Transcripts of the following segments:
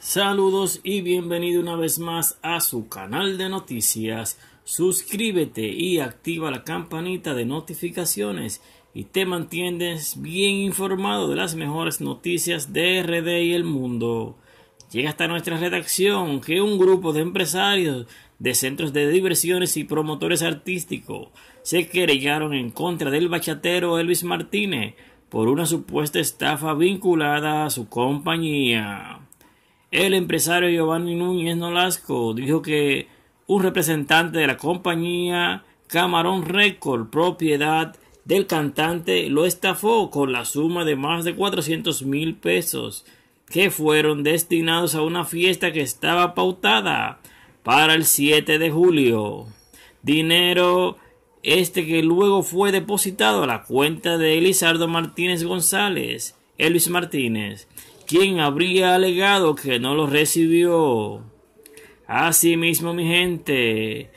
Saludos y bienvenido una vez más a su canal de noticias. Suscríbete y activa la campanita de notificaciones y te mantienes bien informado de las mejores noticias de RD y el mundo. Llega hasta nuestra redacción que un grupo de empresarios de centros de diversiones y promotores artísticos se querellaron en contra del bachatero Elvis Martínez por una supuesta estafa vinculada a su compañía. El empresario Giovanni Núñez Nolasco dijo que un representante de la compañía Camarón Record, propiedad del cantante, lo estafó con la suma de más de 400 mil pesos que fueron destinados a una fiesta que estaba pautada para el 7 de julio. Dinero este que luego fue depositado a la cuenta de Elizardo Martínez González, Elvis Martínez, ¿Quién habría alegado que no los recibió. Asimismo, mi gente,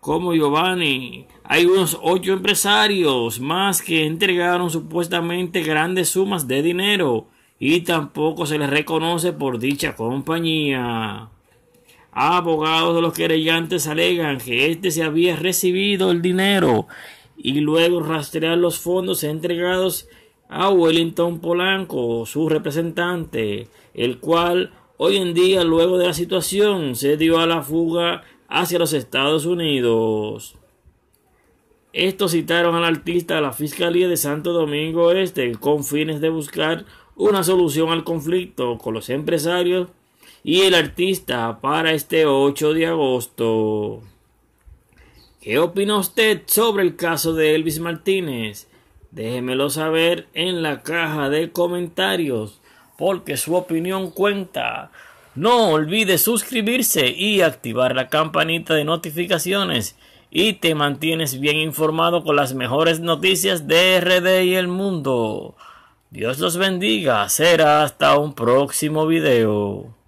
como Giovanni, hay unos ocho empresarios más que entregaron supuestamente grandes sumas de dinero y tampoco se les reconoce por dicha compañía. Abogados de los querellantes alegan que éste se había recibido el dinero y luego rastrear los fondos entregados a Wellington Polanco, su representante, el cual hoy en día, luego de la situación, se dio a la fuga hacia los Estados Unidos. Estos citaron al artista a la Fiscalía de Santo Domingo Este con fines de buscar una solución al conflicto con los empresarios y el artista para este 8 de agosto. ¿Qué opina usted sobre el caso de Elvis Martínez? Déjemelo saber en la caja de comentarios, porque su opinión cuenta. No olvide suscribirse y activar la campanita de notificaciones y te mantienes bien informado con las mejores noticias de RD y el mundo. Dios los bendiga. Será hasta un próximo video.